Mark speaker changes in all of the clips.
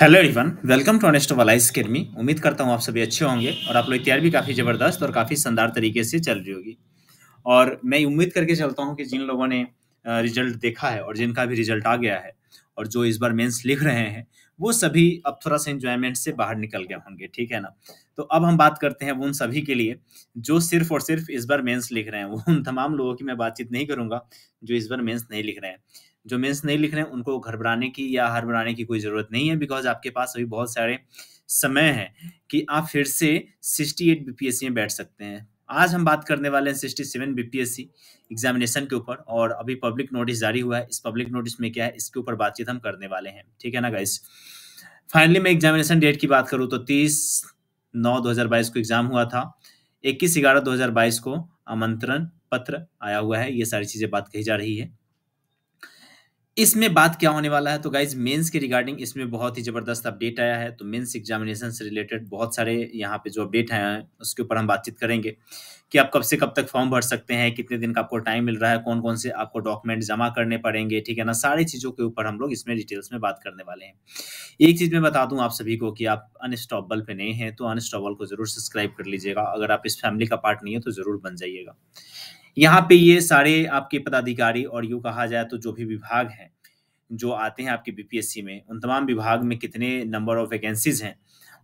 Speaker 1: hello everyone welcome to honest वालाइस किरमी उम्मीद करता हूँ आप सभी अच्छे होंगे और आप लोग तैयार भी काफ़ी ज़बरदस्त और काफ़ी शानदार तरीके से चल रही होगी और मैं उम्मीद करके चलता हूँ कि जिन लोगों ने रिजल्ट देखा है और जिनका भी रिजल्ट आ गया है और जो इस बार मेंस लिख रहे हैं वो सभी अब थोड़ा सा इंजॉयमेंट से बाहर निकल गए होंगे ठीक है ना तो अब हम बात करते हैं उन सभी के लिए जो सिर्फ और सिर्फ इस बार मेंस लिख रहे हैं उन तमाम लोगों की मैं बातचीत नहीं करूंगा जो इस बार मेंस नहीं लिख रहे हैं जो मेंस नहीं लिख रहे हैं उनको घबराने की या बनाने की कोई ज़रूरत नहीं है बिकॉज आपके पास अभी बहुत सारे समय है कि आप फिर से सिक्सटी एट बीपीएससी में बैठ सकते हैं आज हम बात करने वाले हैं सेवन बीपीएससी एग्जामिनेशन के ऊपर और अभी पब्लिक नोटिस जारी हुआ है इस पब्लिक नोटिस में क्या है इसके ऊपर बातचीत हम करने वाले हैं ठीक है ना गाइस फाइनली मैं एग्जामिनेशन डेट की बात करूँ तो तीस नौ दो हजार बाईस को एग्जाम हुआ था इक्कीस ग्यारह दो हजार बाईस को आमंत्रण पत्र आया हुआ है ये सारी चीज़ें बात कही जा रही है इसमें बात क्या होने वाला है तो गाइज मेंस के रिगार्डिंग इसमें बहुत ही जबरदस्त अपडेट आया है तो मेंस एग्जामिनेशन से रिलेटेड बहुत सारे यहाँ पे जो अपडेट आए हैं उसके ऊपर हम बातचीत करेंगे कि आप कब से कब तक फॉर्म भर सकते हैं कितने दिन का आपको टाइम मिल रहा है कौन कौन से आपको डॉक्यूमेंट जमा करने पड़ेंगे ठीक है ना सारी चीज़ों के ऊपर हम लोग इसमें डिटेल्स में बात करने वाले हैं एक चीज़ मैं बता दूं आप सभी को कि आप अनस्टॉपबल पे नहीं है तो अनस्टॉपबल को जरूर सब्सक्राइब कर लीजिएगा अगर आप इस फैमिली का पार्ट नहीं है तो ज़रूर बन जाइएगा यहाँ पे ये सारे आपके पदाधिकारी और यू कहा जाए तो जो भी विभाग हैं जो आते हैं आपके बीपीएससी में उन तमाम विभाग में कितने नंबर ऑफ वैकेंसीज हैं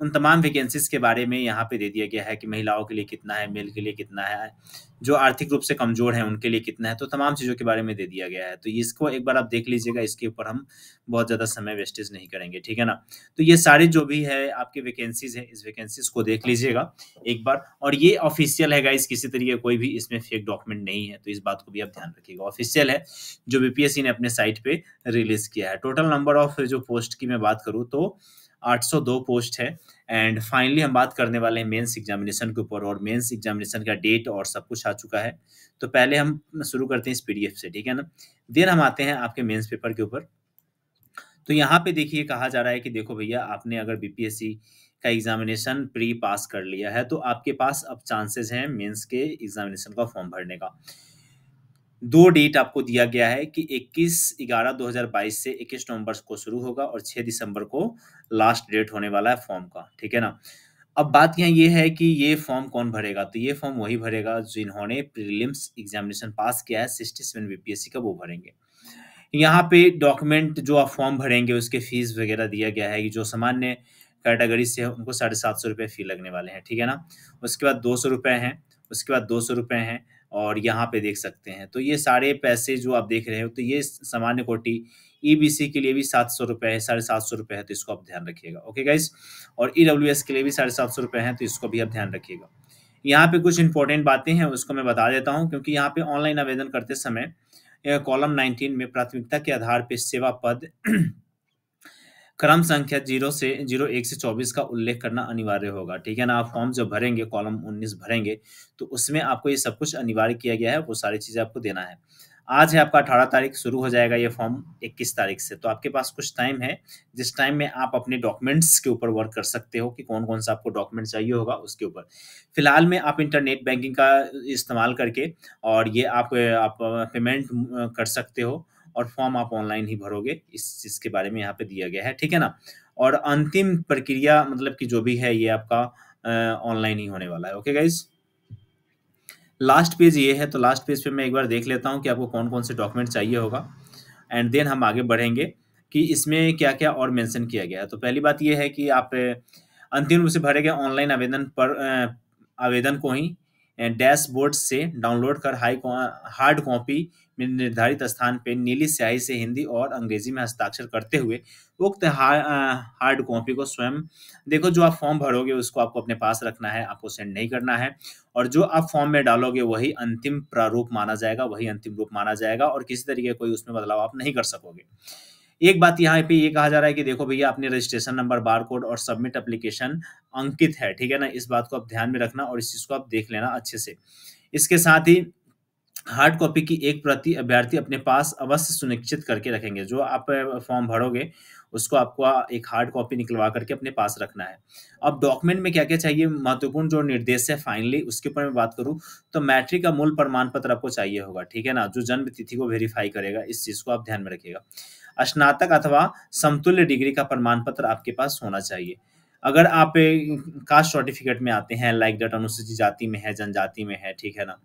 Speaker 1: उन तमाम वैकेंसीज के बारे में यहाँ पे दे दिया गया है कि महिलाओं के लिए कितना है मेल के लिए कितना है जो आर्थिक रूप से कमजोर है उनके लिए कितना है तो तमाम चीज़ों के बारे में दे दिया गया है तो इसको एक बार आप देख लीजिएगा इसके ऊपर हम बहुत ज़्यादा समय वेस्टेज नहीं करेंगे ठीक है ना तो ये सारे जो भी है आपके वैकेंसीज है इस वैकेंसीज को देख लीजिएगा एक बार और ये ऑफिशियल है गाइस किसी तरीके कोई भी इसमें फेक डॉक्यूमेंट नहीं है तो इस बात को भी आप ध्यान रखिएगा ऑफिशियल है जो बीपीएससी ने अपने साइट पे रिलीज किया है टोटल नंबर ऑफ जो पोस्ट की मैं बात करूँ तो 802 पोस्ट है एंड फाइनली हम बात करने वाले हैं मेंस एग्जामिनेशन के ऊपर और मेंस एग्जामिनेशन का डेट और सब कुछ आ चुका है तो पहले हम शुरू करते हैं इस पीडीएफ से ठीक है ना देन हम आते हैं आपके मेंस पेपर के ऊपर तो यहाँ पे देखिए कहा जा रहा है कि देखो भैया आपने अगर बीपीएससी का एग्जामिनेशन प्री पास कर लिया है तो आपके पास अब चांसेस हैं मेंस के एग्जामिनेशन का फॉर्म भरने का दो डेट आपको दिया गया है कि 21 ग्यारह 2022 से 21 नवंबर को शुरू होगा और 6 दिसंबर को लास्ट डेट होने वाला है फॉर्म का ठीक है ना अब बात यहाँ ये है कि ये फॉर्म कौन भरेगा तो ये फॉर्म वही भरेगा जिन्होंने प्रीलिम्स एग्जामिनेशन पास किया है सिक्सटी सेवन बीपीएससी का वो भरेंगे यहाँ पे डॉक्यूमेंट जो आप फॉर्म भरेंगे उसके फीस वगैरह दिया गया है कि जो सामान्य कैटेगरी से है उनको साढ़े सात सौ रुपये फ़ी लगने वाले हैं ठीक है ना उसके बाद दो सौ रुपये हैं उसके बाद दो सौ रुपये हैं और यहाँ पे देख सकते हैं तो ये सारे पैसे जो आप देख रहे हो तो ये सामान्य कोटि ईबीसी e के लिए भी सात सौ रुपये है साढ़े सात सौ रुपये है तो इसको आप ध्यान रखिएगा ओके गाइस और ई e के लिए भी साढ़े सात सौ रुपये है तो इसको भी आप ध्यान रखिएगा यहाँ पे कुछ इंपॉर्टेंट बातें हैं उसको मैं बता देता हूँ क्योंकि यहाँ पे ऑनलाइन आवेदन करते समय कॉलम नाइनटीन में प्राथमिकता के आधार पर सेवा पद क्रम संख्या जीरो से जीरो एक से चौबीस का उल्लेख करना अनिवार्य होगा ठीक है ना आप फॉर्म जो भरेंगे कॉलम उन्नीस भरेंगे तो उसमें आपको ये सब कुछ अनिवार्य किया गया है वो सारी चीज़ें आपको देना है आज है आपका अठारह तारीख शुरू हो जाएगा ये फॉर्म इक्कीस तारीख से तो आपके पास कुछ टाइम है जिस टाइम में आप अपने डॉक्यूमेंट्स के ऊपर वर्क कर सकते हो कि कौन कौन सा आपको डॉक्यूमेंट चाहिए होगा उसके ऊपर फिलहाल में आप इंटरनेट बैंकिंग का इस्तेमाल करके और ये आप, आप पेमेंट कर सकते हो और फॉर्म आप ऑनलाइन ही भरोगे इस चीज़ के बारे में यहाँ पे दिया गया है ठीक है ना और अंतिम प्रक्रिया मतलब कि जो भी है ये आपका ऑनलाइन ही होने वाला है ओके गाइज़ लास्ट पेज ये है तो लास्ट पेज पे मैं एक बार देख लेता हूँ कि आपको कौन कौन से डॉक्यूमेंट चाहिए होगा एंड देन हम आगे बढ़ेंगे कि इसमें क्या क्या और मेंशन किया गया है तो पहली बात ये है कि आप अंतिम रूप से भरे गए ऑनलाइन आवेदन पर आवेदन को ही डैशबोर्ड से डाउनलोड कर हाई हार्ड कॉपी में निर्धारित स्थान पर नीली स्याही से हिंदी और अंग्रेजी में हस्ताक्षर करते हुए उक्त हार्ड कॉपी को स्वयं देखो जो आप फॉर्म भरोगे उसको आपको अपने पास रखना है आपको सेंड नहीं करना है और जो आप फॉर्म में डालोगे वही अंतिम प्रारूप माना जाएगा वही अंतिम रूप माना जाएगा और किसी तरीके कोई उसमें बदलाव आप नहीं कर सकोगे एक बात यहाँ पे ये कहा जा रहा है कि देखो भैया अपने रजिस्ट्रेशन नंबर बार कोड और सबमिट अप्लीकेशन अंकित है ठीक है ना इस बात को आप ध्यान में रखना और इस चीज़ को आप देख लेना अच्छे से इसके साथ ही हार्ड कॉपी की एक प्रति अभ्यर्थी अपने पास अवश्य सुनिश्चित करके रखेंगे जो आप फॉर्म भरोगे उसको आपको एक हार्ड कॉपी निकलवा करके अपने पास रखना है अब डॉक्यूमेंट में क्या क्या चाहिए महत्वपूर्ण जो निर्देश है फाइनली उसके ऊपर मैं बात करूँ तो मैट्रिक का मूल प्रमाण पत्र आपको चाहिए होगा ठीक है ना जो जन्म तिथि को वेरीफाई करेगा इस चीज़ को आप ध्यान में रखिएगा स्नातक अथवा समतुल्य डिग्री का प्रमाण पत्र आपके पास होना चाहिए अगर आप कास्ट सर्टिफिकेट में आते हैं लाइक डेट अनुसूचित जाति में है जनजाति में है ठीक है ना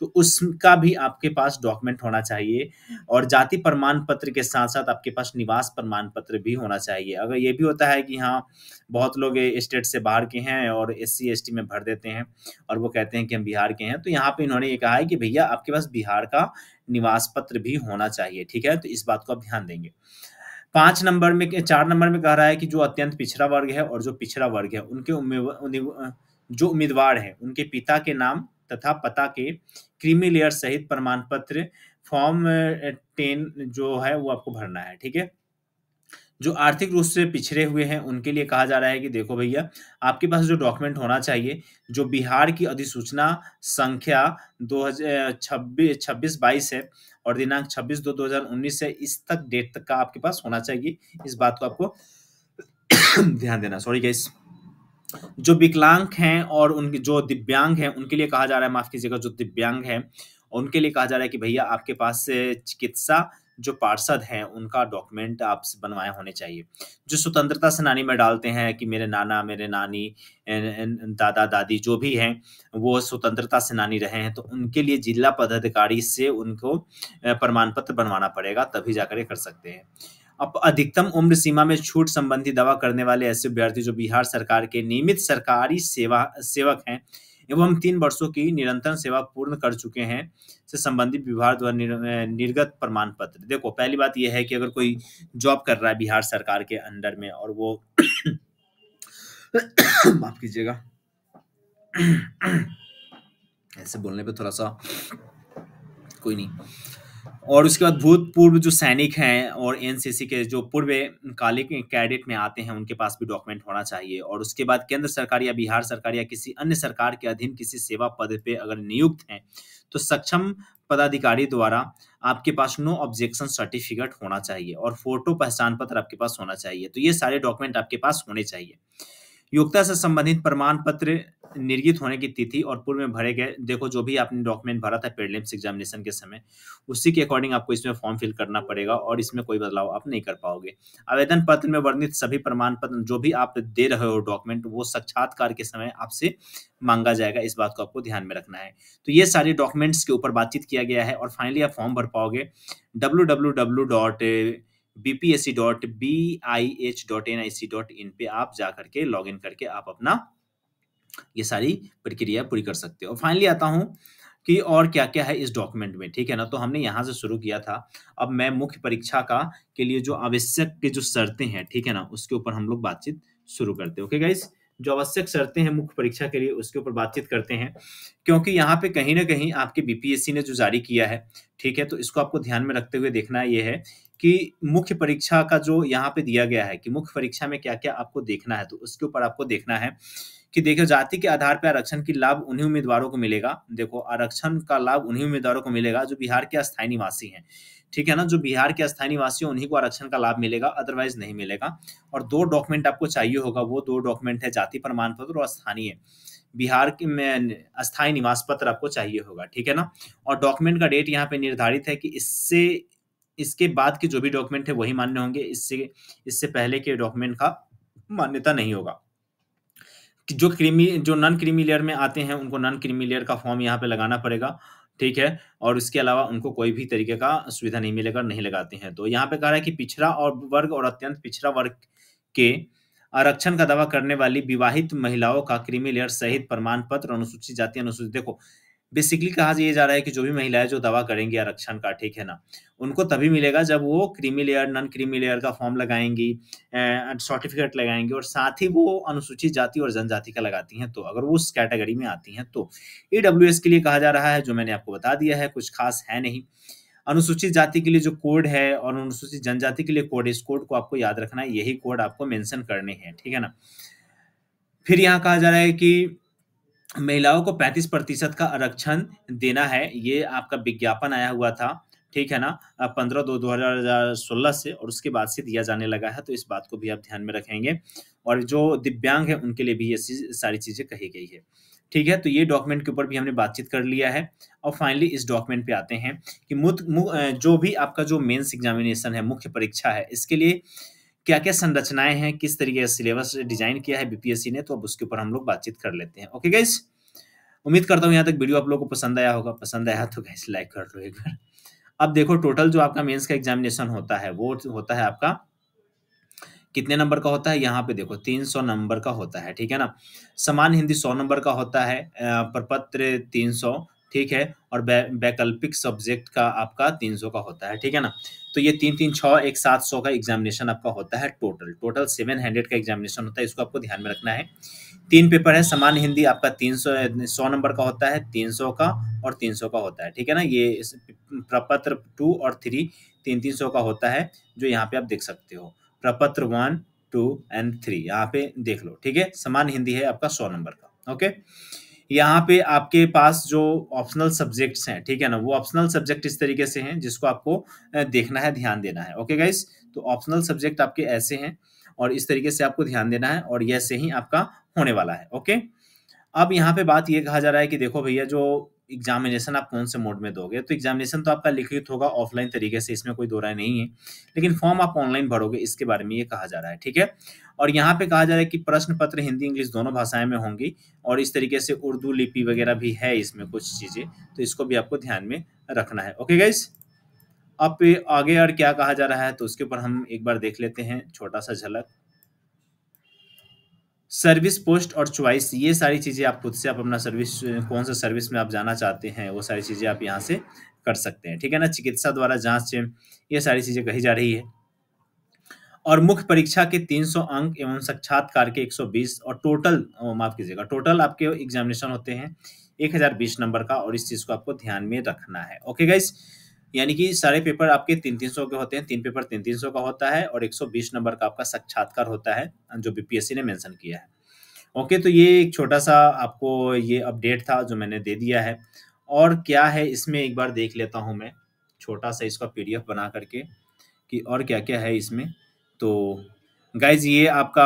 Speaker 1: तो उसका भी आपके पास डॉक्यूमेंट होना चाहिए और जाति प्रमाण पत्र के साथ साथ आपके पास निवास प्रमाण पत्र भी होना चाहिए अगर ये भी होता है कि हाँ बहुत लोग स्टेट से बाहर के हैं और एस सी में भर देते हैं और वो कहते हैं कि हम बिहार के हैं तो यहाँ पे इन्होंने ये कहा है कि भैया आपके पास बिहार का निवास पत्र भी होना चाहिए ठीक है तो इस बात को आप ध्यान देंगे पांच नंबर में चार नंबर में कह रहा है कि जो अत्यंत पिछड़ा वर्ग है और जो पिछड़ा वर्ग है उनके जो उम्मीदवार है उनके पिता के नाम तथा पता के क्रीमी लेयर सहित प्रमाण पत्र फॉर्म टेन जो है वो आपको भरना है ठीक है जो आर्थिक रूप से पिछड़े हुए हैं उनके लिए कहा जा रहा है कि देखो भैया आपके पास जो डॉक्यूमेंट होना चाहिए जो बिहार की अधिसूचना संख्या दो हजार छब्बीस छब्बीस बाईस है और दिनांक 26 दो 2019 से इस तक डेट तक का आपके पास होना चाहिए इस बात को आपको ध्यान देना सॉरी गाइस जो विकलांग हैं और उनके जो दिव्यांग हैं उनके लिए कहा जा रहा है माफ कीजिएगा जो दिव्यांग हैं उनके लिए कहा जा रहा है कि भैया आपके पास चिकित्सा जो पार्षद हैं उनका डॉक्यूमेंट आपसे बनवाए होने चाहिए जो स्वतंत्रता सेनानी में डालते हैं कि मेरे नाना मेरे नानी दादा दादी जो भी हैं वो स्वतंत्रता सेनानी रहे हैं तो उनके लिए जिला पदाधिकारी से उनको प्रमाण पत्र बनवाना पड़ेगा तभी जाकर कर सकते हैं अब अधिकतम उम्र सीमा में छूट संबंधी दवा करने वाले ऐसे अभ्यर्थी जो बिहार सरकार के नियमित सरकारी सेवा सेवक हैं एवं तीन वर्षों की निरंतर सेवा पूर्ण कर चुके हैं से संबंधित विभाग द्वारा निर्गत प्रमाण पत्र देखो पहली बात यह है कि अगर कोई जॉब कर रहा है बिहार सरकार के अंडर में और वो माफ कीजिएगा ऐसे बोलने पे थोड़ा सा कोई नहीं और उसके बाद भूतपूर्व जो सैनिक हैं और एनसीसी के जो पूर्व कालिक कैडेट में आते हैं उनके पास भी डॉक्यूमेंट होना चाहिए और उसके बाद केंद्र सरकार या बिहार सरकार या किसी अन्य सरकार के अधीन किसी सेवा पद पे अगर नियुक्त हैं तो सक्षम पदाधिकारी द्वारा आपके पास नो ऑब्जेक्शन सर्टिफिकेट होना चाहिए और फोटो पहचान पत्र आपके पास होना चाहिए तो ये सारे डॉक्यूमेंट आपके पास होने चाहिए योग्यता से संबंधित प्रमाण पत्र निर्गित होने की तिथि और पूर्व में भरे गए देखो जो भी आपने डॉक्यूमेंट भरा था प्रीलिम्स एग्जामिनेशन के समय उसी के अकॉर्डिंग आपको इसमें फॉर्म फिल करना पड़ेगा और इसमें कोई बदलाव आप नहीं कर पाओगे आवेदन पत्र में वर्णित सभी प्रमाण पत्र जो भी आप दे रहे हो डॉक्यूमेंट वो साक्षात्कार के समय आपसे मांगा जाएगा इस बात को आपको ध्यान में रखना है तो ये सारे डॉक्यूमेंट्स के ऊपर बातचीत किया गया है और फाइनली आप फॉर्म भर पाओगे W BPSC dot B I H dot N I C dot in पे आप जा करके लॉग इन करके आप अपना ये सारी प्रक्रिया पूरी कर सकते हो फाइनली आता हूँ कि और क्या क्या है इस डॉक्यूमेंट में ठीक है ना तो हमने यहाँ से शुरू किया था अब मैं मुख्य परीक्षा का के लिए जो आवश्यक के जो शर्तें हैं ठीक है ना उसके ऊपर हम लोग बातचीत शुरू करते हैं ओके गाइज़ जो आवश्यक शर्तें हैं मुख्य परीक्षा के लिए उसके ऊपर बातचीत करते हैं क्योंकि यहाँ पे कहीं ना कहीं आपके बीपीएससी ने जो जारी किया है ठीक है तो इसको आपको ध्यान में रखते हुए देखना यह है कि मुख्य परीक्षा का जो यहाँ पे दिया गया है कि मुख्य परीक्षा में क्या क्या आपको देखना है तो उसके ऊपर आपको देखना है कि देखो जाति के आधार पर आरक्षण की लाभ उन्हीं उम्मीदवारों को मिलेगा देखो आरक्षण का लाभ उन्हीं उम्मीदवारों को मिलेगा जो बिहार के स्थायी निवासी हैं ठीक है ना जो बिहार के स्थानीय निवासी उन्हीं को आरक्षण का लाभ मिलेगा अदरवाइज नहीं मिलेगा और दो डॉक्यूमेंट आपको चाहिए होगा वो दो डॉक्यूमेंट है जाति प्रमाण पत्र और स्थानीय बिहार के में अस्थायी निवास पत्र आपको चाहिए होगा ठीक है ना और डॉक्यूमेंट का डेट यहाँ पे निर्धारित है कि इससे इसके बाद के जो भी डॉक्यूमेंट है वही मान्य होंगे इससे इससे पहले के डॉक्यूमेंट का मान्यता नहीं होगा जो क्रीमी जो नॉन क्रीमी लेयर में आते हैं उनको नॉन क्रीमी लेयर का फॉर्म यहाँ पे लगाना पड़ेगा ठीक है और इसके अलावा उनको कोई भी तरीके का सुविधा नहीं मिलेगा नहीं लगाते हैं तो यहाँ पे कह रहा है कि पिछड़ा और वर्ग और अत्यंत पिछड़ा वर्ग के आरक्षण का दावा करने वाली विवाहित महिलाओं का क्रीमी लेयर सहित प्रमाण पत्र अनुसूचित जाति अनुसूचित देखो बेसिकली कहा ये जा रहा है कि जो भी महिलाएं जो दवा करेंगी आरक्षण का ठीक है ना उनको तभी मिलेगा जब वो creamy layer non creamy layer का फॉर्म लगाएंगी सर्टिफिकेट लगाएंगी और साथ ही वो अनुसूचित जाति और जनजाति का लगाती हैं तो अगर वो उस कैटेगरी में आती हैं तो ई के लिए कहा जा रहा है जो मैंने आपको बता दिया है कुछ खास है नहीं अनुसूचित जाति के लिए जो कोड है और अनुसूचित जनजाति के लिए कोड इस कोड को आपको याद रखना है यही कोड आपको मेंशन करने हैं ठीक है ना फिर यहाँ कहा जा रहा है कि महिलाओं को 35 प्रतिशत का आरक्षण देना है ये आपका विज्ञापन आया हुआ था ठीक है ना पंद्रह दो दो हजार सोलह से और उसके बाद से दिया जाने लगा है तो इस बात को भी आप ध्यान में रखेंगे और जो दिव्यांग है उनके लिए भी ये सारी चीज़ें कही गई है ठीक है तो ये डॉक्यूमेंट के ऊपर भी हमने बातचीत कर लिया है और फाइनली इस डॉक्यूमेंट पे आते हैं कि मुत, जो भी आपका जो मेन्स एग्जामिनेशन है मुख्य परीक्षा है इसके लिए क्या क्या संरचनाएं हैं किस तरीके का सिलेबस डिजाइन किया है बीपीएससी ने तो अब उसके ऊपर हम लोग बातचीत कर लेते हैं ओके गाइस उम्मीद करता हूँ यहाँ तक वीडियो आप लोग को पसंद आया होगा पसंद आया तो गाइस लाइक कर लो एक बार अब देखो टोटल जो आपका मेन्स का एग्जामिनेशन होता है वो होता है आपका कितने नंबर का होता है यहाँ पे देखो 300 नंबर का होता है ठीक है ना समान हिंदी 100 नंबर का होता है प्रपत्र 300 ठीक है और वैकल्पिक सब्जेक्ट का आपका तीन सौ का होता है ठीक है ना तो ये तीन तीन छः एक सात सौ का एग्जामिनेशन आपका होता है टोटल टोटल सेवन हंड्रेड का एग्जामिनेशन होता है इसको आपको ध्यान में रखना है तीन पेपर है समान हिंदी आपका तीन सौ सौ नंबर का होता है तीन सौ का और तीन सौ का होता है ठीक है ना ये प्रपत्र टू और थ्री तीन तीन सौ का होता है जो यहाँ पे आप देख सकते हो प्रपत्र वन टू एंड थ्री यहाँ पे देख लो ठीक है समान हिंदी है आपका सौ नंबर का ओके यहाँ पे आपके पास जो ऑप्शनल सब्जेक्ट्स हैं ठीक है ना वो ऑप्शनल सब्जेक्ट इस तरीके से हैं जिसको आपको देखना है ध्यान देना है ओके गाइस तो ऑप्शनल सब्जेक्ट आपके ऐसे हैं और इस तरीके से आपको ध्यान देना है और यह से ही आपका होने वाला है ओके अब यहाँ पे बात ये कहा जा रहा है कि देखो भैया जो एग्जामिनेशन आप कौन से मोड में दोगे तो एग्जामिनेशन तो आपका लिखित होगा ऑफलाइन तरीके से इसमें कोई दो राय नहीं है लेकिन फॉर्म आप ऑनलाइन भरोगे इसके बारे में ये कहा जा रहा है ठीक है और यहाँ पे कहा जा रहा है कि प्रश्न पत्र हिंदी इंग्लिश दोनों भाषाएं में होंगी और इस तरीके से उर्दू लिपि वगैरह भी है इसमें कुछ चीज़ें तो इसको भी आपको ध्यान में रखना है ओके गाइस अब आगे और क्या कहा जा रहा है तो उसके ऊपर हम एक बार देख लेते हैं छोटा सा झलक सर्विस पोस्ट और च्वाइस ये सारी चीज़ें आप खुद से आप अपना सर्विस कौन सा सर्विस में आप जाना चाहते हैं वो सारी चीज़ें आप यहाँ से कर सकते हैं ठीक है ना चिकित्सा द्वारा जांच ये सारी चीज़ें कही जा रही है और मुख्य परीक्षा के 300 अंक एवं साक्षात्कार के 120 और टोटल माफ कीजिएगा टोटल आपके एग्जामिनेशन होते हैं 1020 नंबर का और इस चीज़ को आपको ध्यान में रखना है ओके गाइस यानी कि सारे पेपर आपके तीन तीन सौ के होते हैं तीन पेपर तीन तीन सौ का होता है और एक सौ बीस नंबर का आपका साक्षात्कार होता है जो बीपीएससी ने मेंशन किया है ओके तो ये एक छोटा सा आपको ये अपडेट था जो मैंने दे दिया है और क्या है इसमें एक बार देख लेता हूँ मैं छोटा सा इसका पीडीएफ बना करके कि और क्या क्या है इसमें तो गाइज ये आपका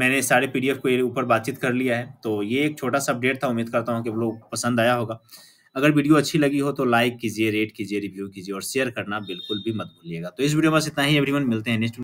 Speaker 1: मैंने सारे पी को ऊपर बातचीत कर लिया है तो ये एक छोटा सा अपडेट था उम्मीद करता हूँ कि आप लोग पसंद आया होगा अगर वीडियो अच्छी लगी हो तो लाइक कीजिए रेट कीजिए रिव्यू कीजिए और शेयर करना बिल्कुल भी मत भूलिएगा तो इस वीडियो में बस इतना ही एवरीवन मिलते हैं नेक्स्ट